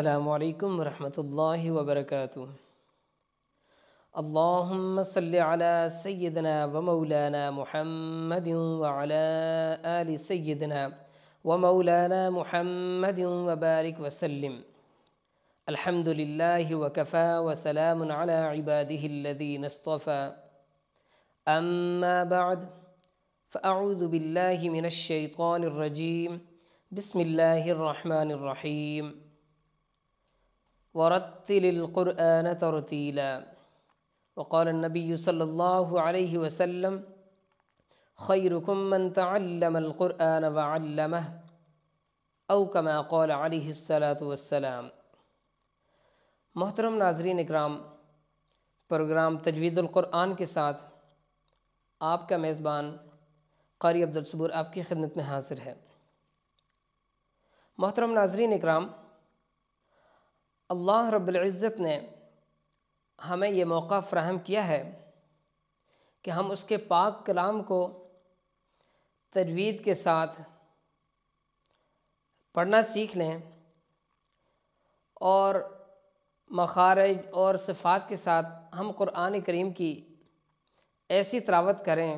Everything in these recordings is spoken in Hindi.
السلام عليكم ورحمة الله وبركاته اللهم صل على سيدنا ومولانا محمد وعلى آل سيدنا ومولانا محمد وبارك وسلم الحمد لله وكفى وسلام على عباده الذين اصطفى أما بعد فأعوذ بالله من الشيطان الرجيم بسم الله الرحمن الرحيم वरतिलकुरान तरतीला वक़ाल नबी सल्ला वसम खैरकुमन तल्लमकुरान वल्लम अवकमा कौल अलसलाम मोहतरम नाजरीन इकराम प्रोग्राम तजवीदुल्कुरान के साथ आपका मेज़बान कारी अब्दुलसबूर आपकी खिदमत में हाजिर है मोहतरम नाजरीन इकराम अल्लाह रब्ज़त ने हमें ये मौका फ्राहम किया है कि हम उसके पाक कलाम को तजवीद के साथ पढ़ना सीख लें और मखारज और सिफ़ात के साथ हम क़ुरान करीम की ऐसी तलावत करें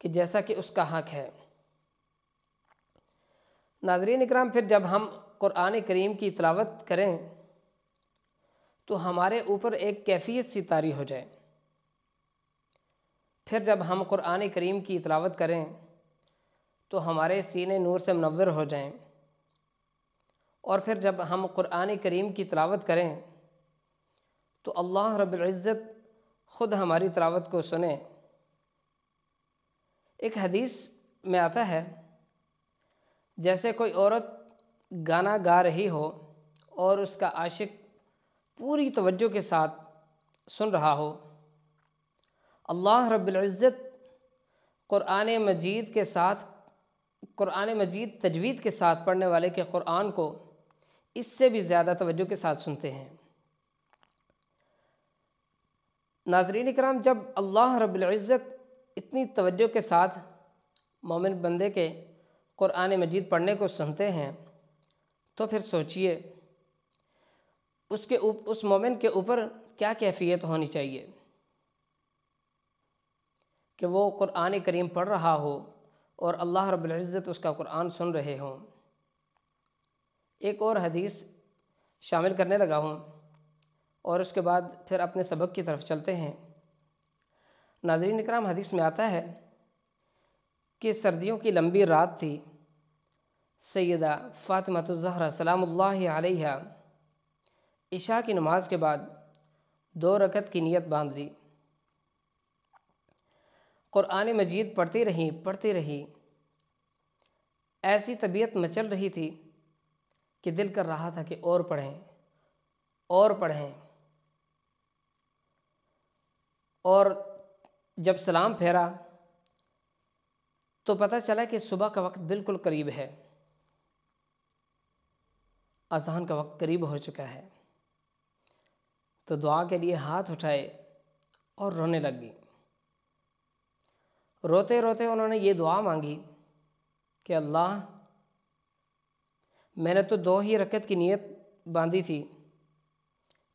कि जैसा कि उसका हक़ है नाजरीन इक्राम फिर जब हम क़ुरान करीम की तलावत करें तो हमारे ऊपर एक कैफियत सितारी हो जाए फिर जब हम क़ुरान करीम की तलावत करें तो हमारे सीने नूर से मनवर हो जाएं और फिर जब हम क़ुरान करीम की तलावत करें तो अल्लाह रब्ज़त ख़ुद हमारी तलावत को सुने एक हदीस में आता है जैसे कोई औरत गाना गा रही हो और उसका आशिक पूरी तवज्जो के साथ सुन रहा हो अल्लाह रब्ज़त क़ुरान मजीद के साथ क़ुरान मजीद तजवीद के साथ पढ़ने वाले के क़ुरान को इससे भी ज़्यादा तवज्जो के साथ सुनते हैं नाजरीन कराम जब अल्लाह रब्ज़त इतनी तवज्जो के साथ मोमिन बंदे के क़ुरान मजीद पढ़ने को सुनते हैं तो फिर सोचिए उसके उप, उस मोमेंट के ऊपर क्या कैफियत होनी चाहिए कि वो क़ुरान करीम पढ़ रहा हो और अल्लाह रब्ज़त उसका क़ुरान सुन रहे हों एक और हदीस शामिल करने लगा हूँ और उसके बाद फिर अपने सबक की तरफ चलते हैं नाजरीन इकराम हदीस में आता है कि सर्दियों की लंबी रात थी सैदा फ़ातिमा ज़हरा सलाम इशा की नमाज के बाद दो रकत की नीयत बांध ली क़ुरान मजीद पढ़ती रही पढ़ती रही ऐसी तबीयत मचल रही थी कि दिल कर रहा था कि और पढ़ें और पढ़ें और जब सलाम फेरा तो पता चला कि सुबह का वक्त बिल्कुल करीब है अजान का वक्त करीब हो चुका है तो दुआ के लिए हाथ उठाए और रोने लग गई रोते रोते उन्होंने ये दुआ मांगी कि अल्लाह मैंने तो दो ही रकत की नीयत बांधी थी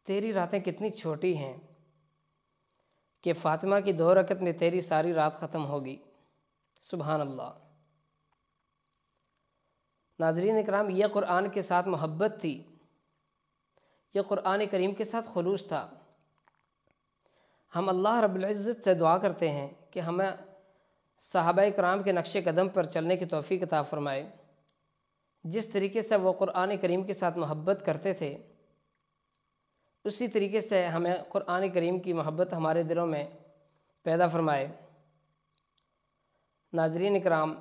तेरी रातें कितनी छोटी हैं कि फ़ातिमा की दो रकत में तेरी सारी रात ख़त्म होगी सुबहान अल्लाह नाजरीन इकराम यह कुरान के साथ मोहब्बत थी यह क़ुरान करीम के साथ खलूस था हम अल्लाह रब्ज़त से दुआ करते हैं कि हमें साहब कराम के नक्श कदम पर चलने की तोफ़ी कता फ़रमाए जिस तरीके से वो क़ुरान करीम के साथ मोहब्बत करते थे उसी तरीके से हमें क़ुरान करीम की मोहब्बत हमारे दिलों में पैदा फ़रमाए नाजरीन कराम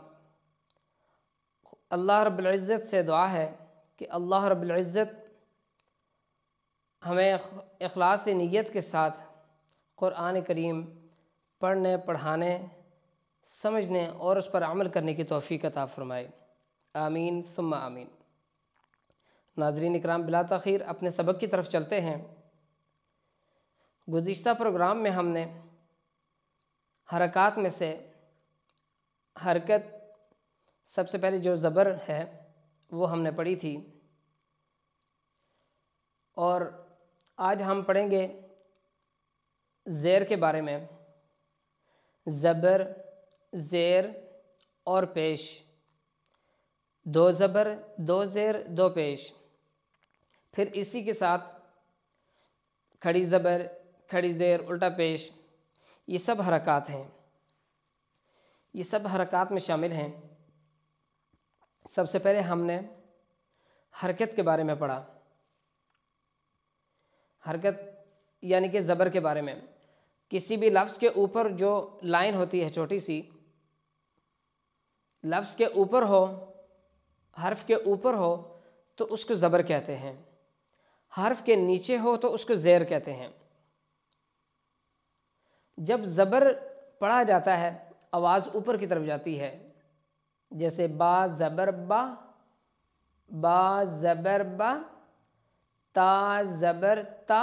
अल्लाह रब्ज़त से दुआ है कि अल्लाह रब्ज़त हमें अखलास नीयत के साथ क़ुरान करीम पढ़ने पढ़ाने समझने और उस पर अमल करने की तोफ़ी अता फ़रमाए आमीन सुम्मा आमीन नाजरीन इकराम बिला तखीर अपने सबक की तरफ चलते हैं गुज्त प्रोग्राम में हमने हरकत में से हरकत सबसे पहले जो ज़बर है वो हमने पढ़ी थी और आज हम पढ़ेंगे ज़ेर के बारे में ज़बर ज़ेर और पेश दो ज़बर दो ज़ेर दो पेश फिर इसी के साथ खड़ी ज़बर खड़ी ज़ेर उल्टा पेश ये सब हरकत हैं ये सब हरकत में शामिल हैं सबसे पहले हमने हरकत के बारे में पढ़ा हरकत यानी कि ज़बर के बारे में किसी भी लफ्ज़ के ऊपर जो लाइन होती है छोटी सी लफ्ज़ के ऊपर हो हर्फ के ऊपर हो तो उसको ज़बर कहते हैं हर्फ के नीचे हो तो उसको ज़ेर कहते हैं जब ज़बर पढ़ा जाता है आवाज़ ऊपर की तरफ जाती है जैसे बा ज़बर बा बा ज़बर बा ता ज़बर ता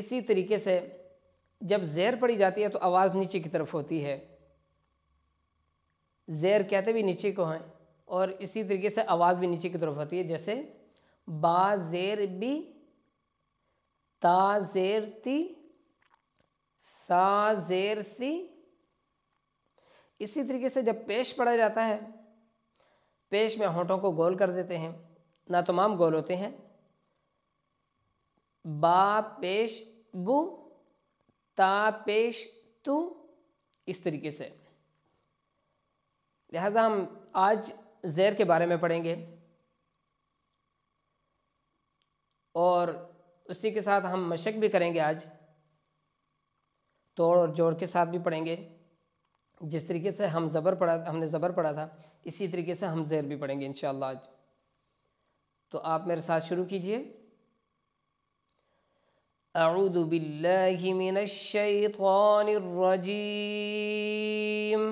इसी तरीके से जब ज़ेर पड़ी जाती है तो आवाज़ नीचे की तरफ होती है ज़ेर कहते भी नीचे को हैं और इसी तरीके से आवाज़ भी नीचे की तरफ होती है जैसे बा ज़ेर बी ता ज़ेर ती सा ज़ेर सी इसी तरीके से जब पेश पढ़ा जाता है पेश में होठों को गोल कर देते हैं ना तमाम गोल होते हैं बा पेश बु ता पेश तू इस तरीके से लिहाजा हम आज ज़ैर के बारे में पढ़ेंगे और उसी के साथ हम मशक भी करेंगे आज तोड़ और जोड़ के साथ भी पढ़ेंगे जिस तरीके से हम ज़बर पढ़ा हमने ज़बर पढ़ा था इसी तरीके से हम ज़ैर भी पढ़ेंगे इन आज تو آپ میرے ساتھ شروع کیجئے أعوذ باللہ من الشیطان الرجیم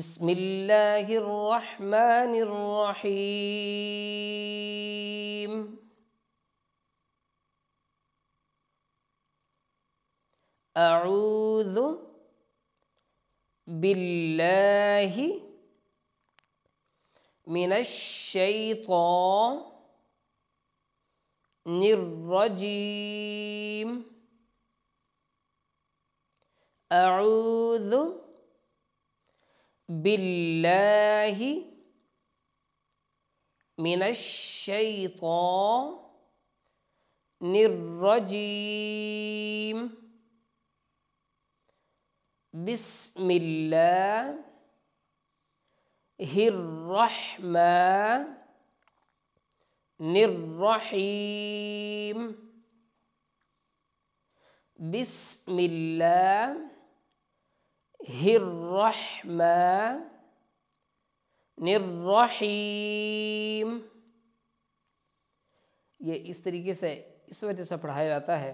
بسم الله الرحمن الرحيم أعوذ بالله من الشيطان الرجيم أعوذ بالله من الشيطان الرجيم बिस्मिल्लाहिर्रहमानिर्रहीम निर्रहीम ये इस तरीके से इस वजह से पढ़ाया जाता है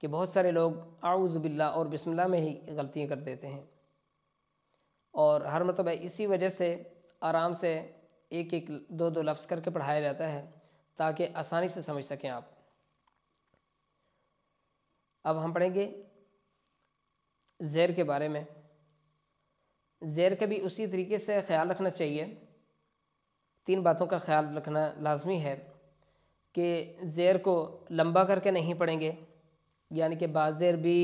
कि बहुत सारे लोग बिल्ला और बिस्मिल्लाह में ही गलतियाँ कर देते हैं और हर मतलब इसी वजह से आराम से एक एक दो दो लफ्ज़ करके पढ़ाया जाता है ताकि आसानी से समझ सकें आप अब हम पढ़ेंगे ज़ेर के बारे में ज़ेर का भी उसी तरीके से ख्याल रखना चाहिए तीन बातों का ख्याल रखना लाजमी है कि ज़ेर को लंबा करके नहीं पढ़ेंगे यानी कि बाजिर बी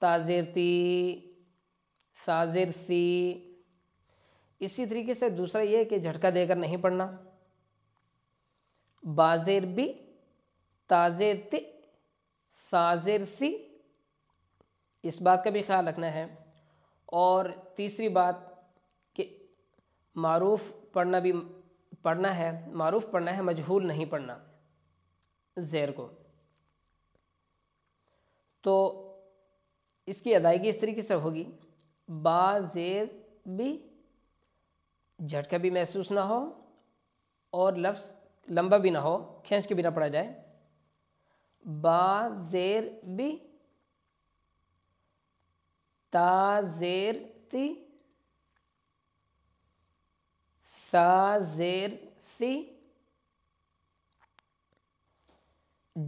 ताजिर ती साजिर सी इसी तरीके से दूसरा ये कि झटका देकर नहीं पढ़ना बाजिर बी ताजिर ती साजिर सी इस बात का भी ख्याल रखना है और तीसरी बात कि मरूफ़ पढ़ना भी पढ़ना है मरूफ़ पढ़ना है मजहूल नहीं पढ़ना ज़ेर को इसकी अदायगी इस तरीके से होगी बाजेर भी झटका भी महसूस ना हो और लफ्ज़ लंबा भी ना हो खींच के भी ना पढ़ा जाए बाजेर भी ताजेर ती साजेर सी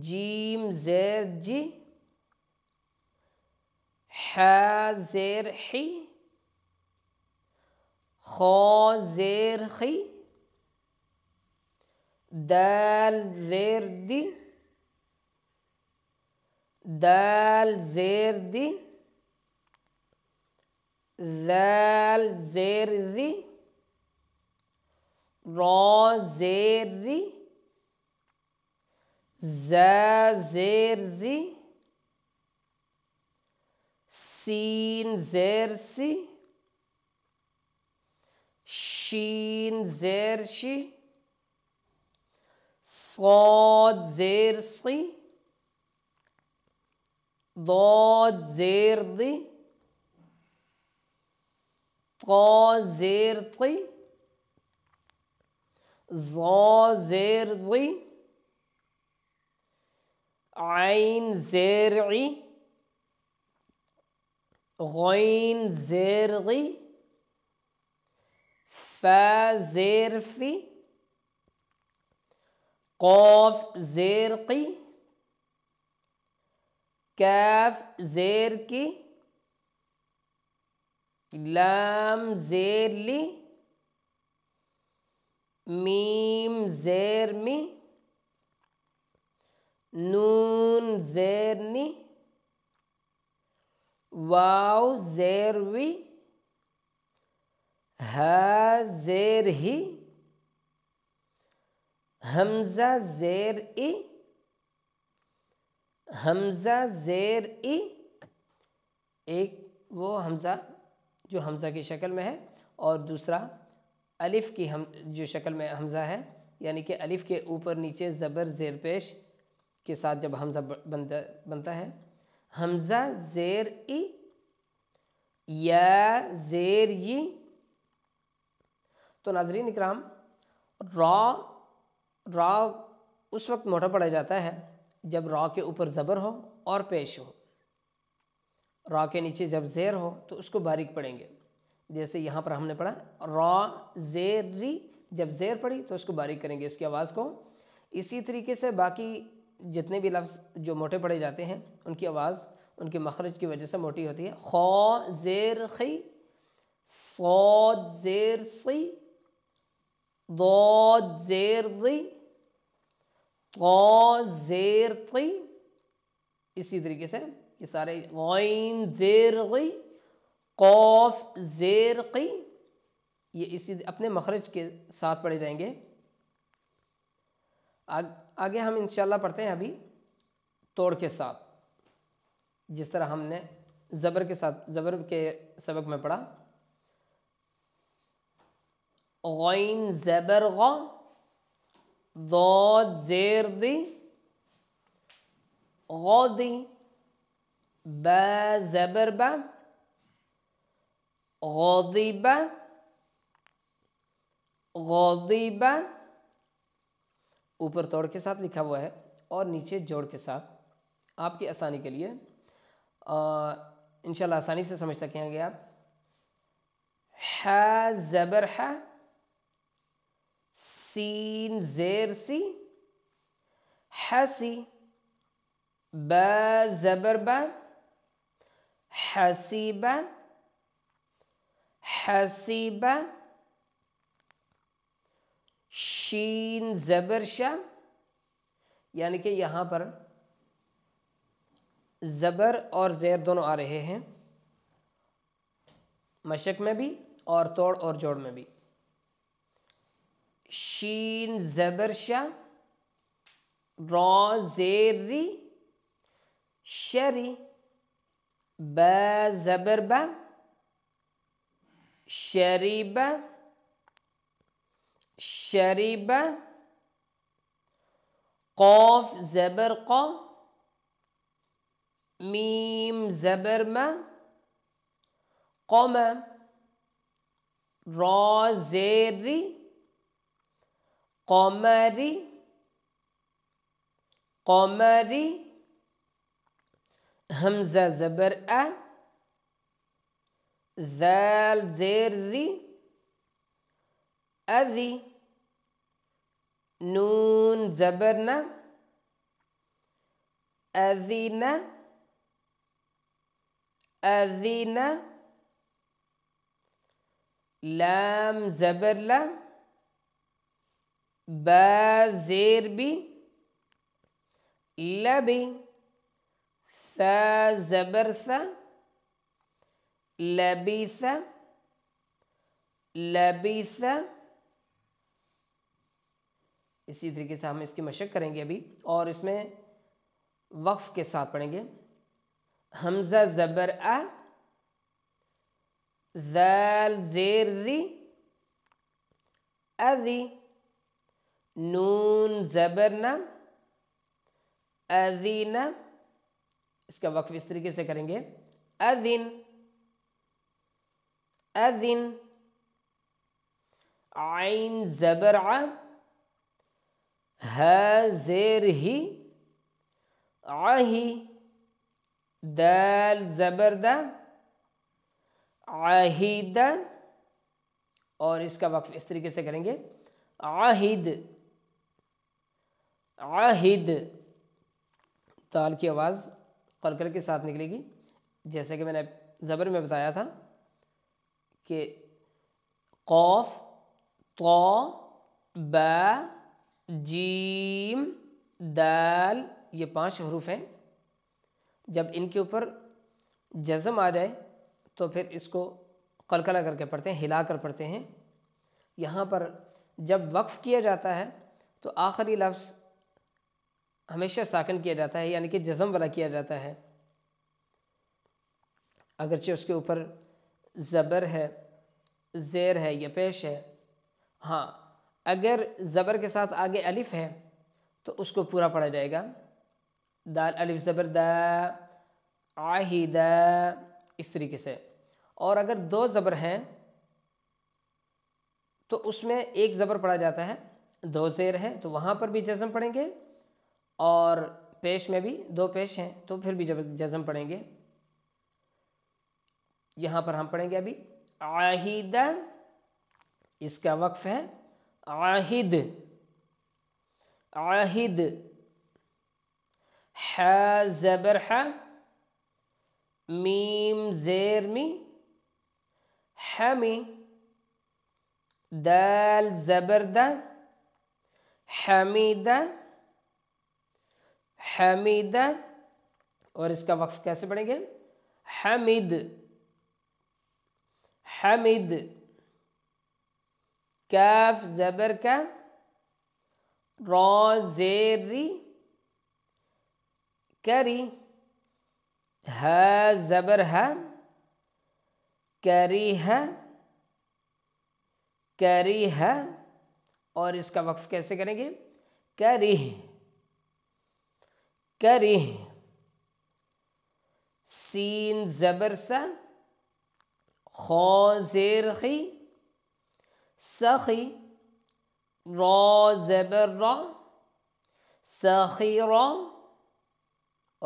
जीम जेर जी حازرحي خازرخي دال زردي دال زردي ذال زرذي را زري زا زرزي سين زيرسي شين زيرشي صاد زيرصي ضاد زيرضي طا زيرطي ظا زيرضي عين زرعي غين زيرغي فا زيرفي قاف زيرقي كاف زيركي لام زيرلي ميم زيرمي نون زيرني वाव जेर वी है जेर ही हमजा जेर इ हमजा जेर इ एक वो हमज़ा जो हमज़ा की शक्ल में है और दूसरा अलिफ़ की हम जो शक्ल में हमज़ा है यानी कि अलिफ़ के ऊपर नीचे ज़बर जेर पेश के साथ जब हमज़ा बनता बनता है हमज़ा ज़ेर ई या ज़ेर ई तो नाजरीन इक्राम रॉ रॉ उस वक्त मोटा पड़ा जाता है जब रॉ के ऊपर ज़बर हो और पेश हो रॉ के नीचे जब ज़ेर हो तो उसको बारीक पढ़ेंगे जैसे यहाँ पर हमने पढ़ा रॉ ज़ेर री जब ज़ेर पड़ी तो उसको बारीक करेंगे उसकी आवाज़ को इसी तरीके से बाकी जितने भी लफ्ज़ जो मोटे पड़े जाते हैं उनकी आवाज़ उनके मखरज की वजह से मोटी होती है ख़ो ज़ेर खई सो ज़ेर सई दो ज़ेर गई तो ज़ेर तई इसी तरीके से ये सारे गोइन ज़ेर गई कौफ ज़ेर कई ये इसी अपने मखरज के साथ पढ़े जाएंगे आग, आगे हम इंशाल्लाह पढ़ते हैं अभी तोड़ के साथ जिस तरह हमने ज़बर के साथ ज़बर के सबक में पढ़ा गौन ज़बर गौ दो जेर दी गौ दी ब ज़बर ब गौदी ब गौदी ब ऊपर तोड़ के साथ लिखा हुआ है और नीचे जोड़ के साथ आपकी आसानी के लिए इन आसानी से समझ सकेंगे आप है ज़बर है सीन जेर सी है सी ब ज़बर ब हसीब शीन ज़बर शाह यानी कि यहाँ पर ज़बर और ज़ैर दोनों आ रहे हैं मशक में भी और तोड़ और जोड़ में भी शीन ज़बर शाह रेरी शरी बबर ज़बर ब شرب قاف زبرقة ميم زبرمة قمة را زيري قمري قمري همزة زبر ذال زيري أذي نون زبرنا أذينا أذينا لام زبرلا با زير بي لبي ثا زبرثا لبيثا لبيثا इसी तरीके से हम इसकी मशक करेंगे अभी और इसमें वक्फ़ के साथ पढ़ेंगे हमज़ा ज़बर आ ज़ल ज़ेर ज़ी अजी नून ज़बर न अजीन इसका वक्फ इस तरीके से करेंगे अदीन अदीन आइन ज़बर आ है ज़ेर ही आ ही दैल ज़बरद आहिद और इसका वक्फ इस तरीके से करेंगे आहिद आहिद ताल की आवाज़ कलकल के साथ निकलेगी जैसे कि मैंने ज़बर में बताया था कि कौफ तो ब जीम दाल ये पांच हरूफ हैं जब इनके ऊपर जज़म आ जाए तो फिर इसको कलकला करके पढ़ते हैं हिला कर पढ़ते हैं यहाँ पर जब वक्फ़ किया जाता है तो आखिरी लफ्ज़ हमेशा साकन किया जाता है यानी कि जज़म वाला किया जाता है अगरचे उसके ऊपर ज़बर है ज़ेर है या पेश है हाँ अगर ज़बर के साथ आगे अलिफ है तो उसको पूरा पढ़ा जाएगा दाल अलिफ ज़बर द आहिद इस तरीके से और अगर दो ज़बर हैं तो उसमें एक ज़बर पढ़ा जाता है दो ज़ेर है तो वहाँ पर भी जज़म पढ़ेंगे और पेश में भी दो पेश हैं तो फिर भी जज़म पढ़ेंगे यहाँ पर हम पढ़ेंगे अभी आहिदा इसका वक्फ़ है عهد عهد ح زبر ح ميم زير مي حمي دال زبر دا حميدة حميدة और इसका वक्फ कैसे पढ़ेंगे حميد حميد कैफ जबर का रोजेरी करी है जबर है करी है करी है और इसका वक्फ कैसे करेंगे करी करी सीन जबर सा खो जेर सखी रॉ जबर रॉ सखी रॉ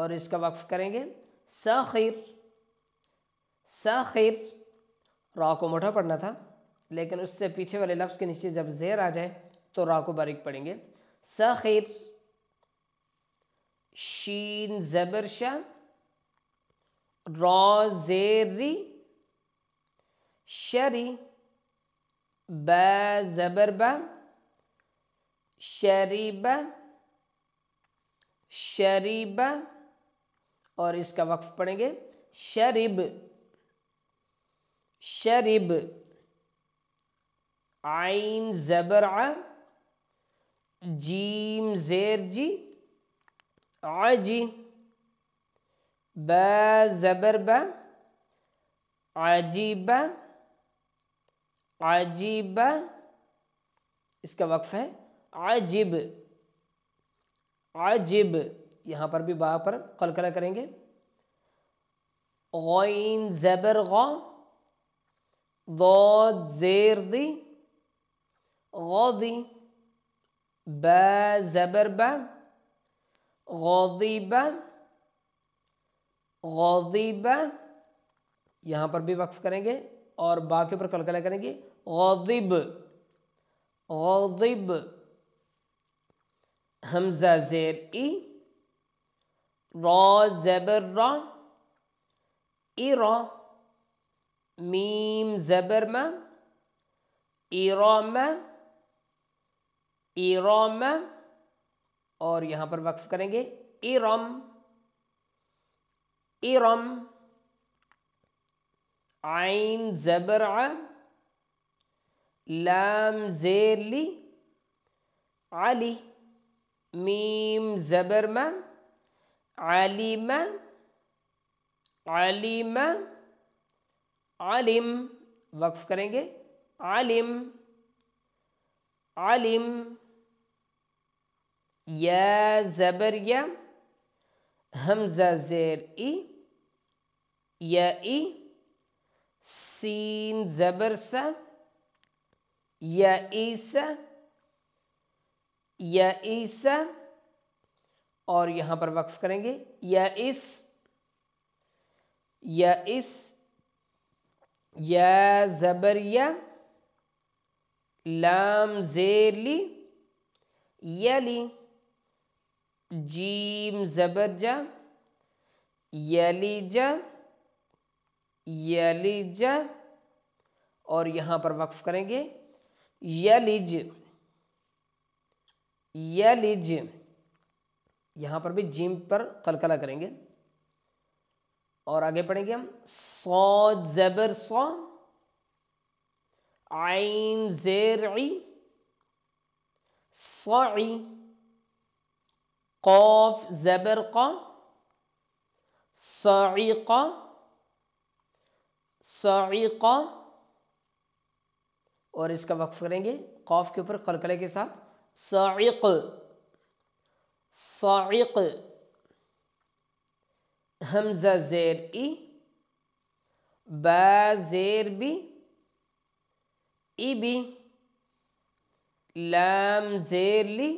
और इसका वक्फ करेंगे सखीर सखीर रा को मोटा पढ़ना था लेकिन उससे पीछे वाले लफ्ज़ के नीचे जब जेर आ जाए तो रा को बारीक पढ़ेंगे सखीर शीन जबर शाह रॉ जेरी शरी ब ज़बर ब शरीब शरीब और इसका वक्फ पढ़ेंगे शरीब शरीब आइन ज़बर जीम ज़ेर जी आजी ब ज़बर ब आजीबा आजीब इसका वक्फ है आजिब आजिब यहां पर भी बाह पर कलकला करेंगे गौन ज़बर गौ जेर दी गौदी ब ज़बर ब गौदी ब गौदी ब यहाँ पर भी वक्फ करेंगे और बा के ऊपर कलकला करेंगे غضب غضب همزة زير إي را زبر را إيرا ميم زبر ما إيرام إيرام और यहाँ पर वक्फ करेंगे इरम इरम आइन जबर لام زير لي علي ميم زبر ما علم علم علم वक्फ करेंगे आलिम आलिम या जबर या हमजा जेर ई या ई सीन जबर सा यईस यईस और यहां पर वक्फ करेंगे यईस यईस या जबरिया लाम जेरली यली जीम जबरजा यलीजा यलीजा और यहां पर वक्फ करेंगे यल इज यहां पर भी जिम पर कलकला करेंगे और आगे पढ़ेंगे हम सो जबर सो आइन जेर सई कौफ जबर क सई क सॉ और इसका वक्फ करेंगे कौफ के ऊपर कलकले के साथ साइक साइक हमजा जेर ई बेर बी ई बी लैम जेर ली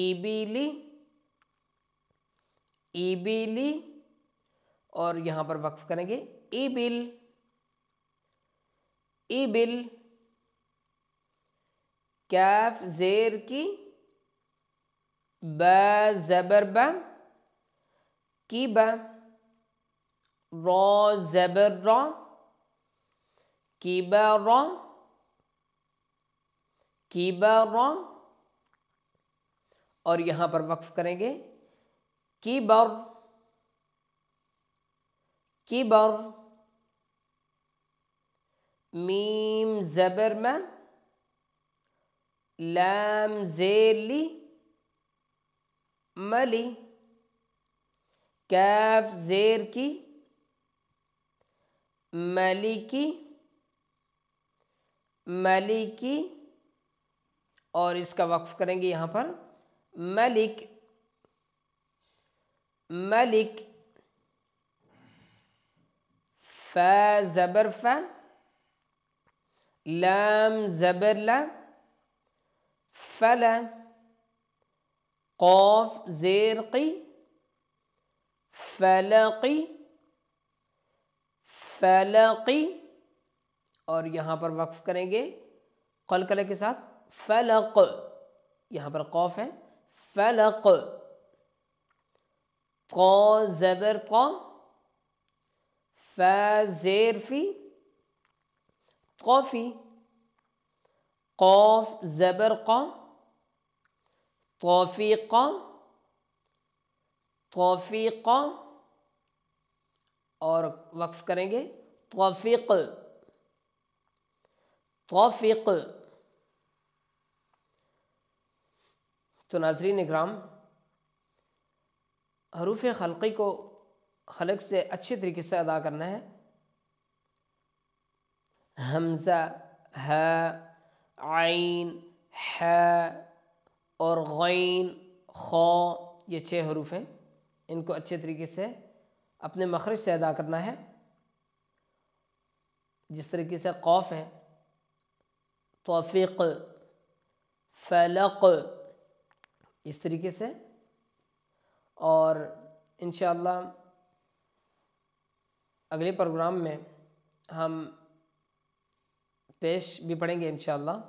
ई बी ली ई बी ली और यहाँ पर वक्फ करेंगे ई बिल इबिल कैफ जेर की ब ब की ब रॉ जबर रॉ की ब रॉ की ब रॉ और यहां पर वक्फ करेंगे की बर की बर मीम ज़बर में लैम जेली मली कैफ जेर की मलिकी मलिकी और इसका वक्फ करेंगे यहाँ पर मलिक मलिक फ़ ज़बर फ़ لام زبر لا فلا قاف زرقي فلقي फलकी और यहाँ पर वक्फ करेंगे कल कल के साथ फलक यहाँ पर कौफ है फलक क जबर क फ जेर फी قافي قاف زبرقة طافيقة तोफ़ीक़ा और वक्फ करेंगे तोफ़ीक़ तोफ़ीक़ तो नाजरीन ग्राम हरूफ खलकी को हलक से अच्छे तरीके से अदा करना है हमज़ा ह आइन है और गैन खौ ये छः हरूफ हैं इनको अच्छे तरीके से अपने मखरज से अदा करना है जिस तरीके से खौफ है तोफ़ी फलक इस तरीके से और इन अगले प्रोग्राम में हम पेश भी पढ़ेंगे इन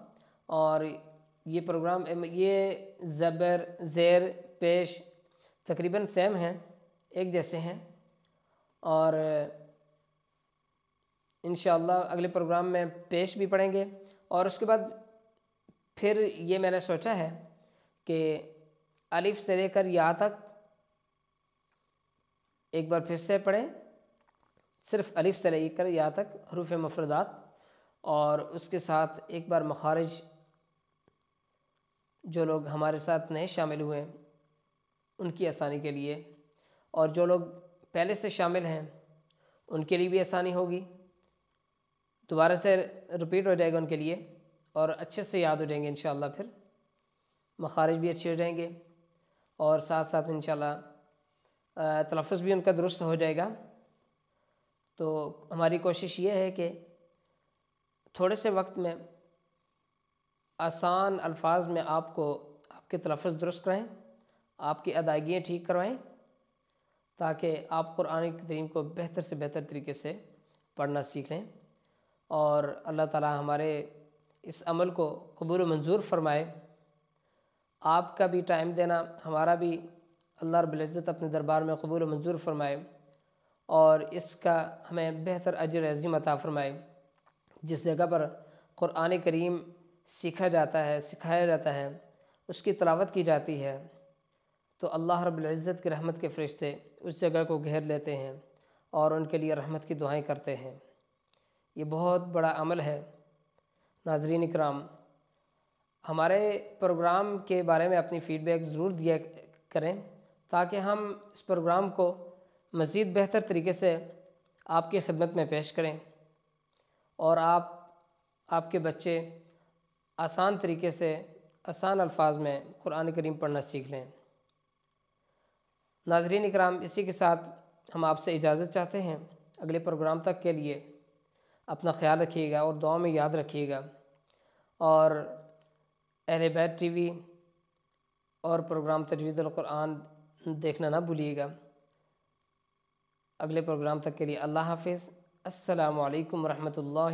और ये प्रोग्राम ये ज़बर जैर पेश तकरीबन सेम हैं एक जैसे हैं और इन अगले प्रोग्राम में पेश भी पढ़ेंगे और उसके बाद फिर ये मैंने सोचा है कि अलिफ से लेकर या तक एक बार फिर से पढ़ें सिर्फ अलिफ से लेकर या तक हरूफ मफरदात और उसके साथ एक बार मखारज जो लोग हमारे साथ नए शामिल हुए उनकी आसानी के लिए और जो लोग पहले से शामिल हैं उनके लिए भी आसानी होगी दोबारा से रिपीट हो जाएगा उनके लिए और अच्छे से याद हो जाएंगे इन फिर मखारज भी अच्छे हो जाएंगे और साथ साथ इन शलफ़ भी उनका दुरुस्त हो जाएगा तो हमारी कोशिश ये है कि थोड़े से वक्त में आसान अल्फाज में आपको आपके तलफ़ दुरुस्त करें आपकी अदायगियाँ ठीक करवाएँ ताकि आप कुरान करीम को बेहतर से बेहतर तरीके से पढ़ना सीख लें और अल्लाह ताला हमारे इस अमल को कबूल मंजूर फरमाए आपका भी टाइम देना हमारा भी अल्लाह रबुल्ज़त अपने दरबार में कबूल मंजूर फरमाए और इसका हमें बेहतर अजर अजीम अता फ़रमाएँ जिस जगह पर क़ुरान करीम सीखा जाता है सिखाया जाता है उसकी तलावत की जाती है तो अल्लाह रब्ज़त की रहमत के फ़रिश्ते उस जगह को घेर लेते हैं और उनके लिए रहमत की दुआएं करते हैं ये बहुत बड़ा अमल है नाजरीन कराम हमारे प्रोग्राम के बारे में अपनी फ़ीडबैक ज़रूर दिया करें ताकि हम इस प्रोग्राम को मज़ीद बेहतर तरीके से आपकी खिदमत में पेश करें और आप आपके बच्चे आसान तरीके से आसान अल्फाज में कुरान करीम पढ़ना सीख लें नाजरीन इकराम इसी के साथ हम आपसे इजाज़त चाहते हैं अगले प्रोग्राम तक के लिए अपना ख्याल रखिएगा और दुआ में याद रखिएगा और अहल बैत टी वी और प्रोग्राम तजवीज़ुल्क़ुरान देखना ना भूलिएगा अगले प्रोग्राम तक के लिए अल्लाह हाफिज़ असलकम वरहमल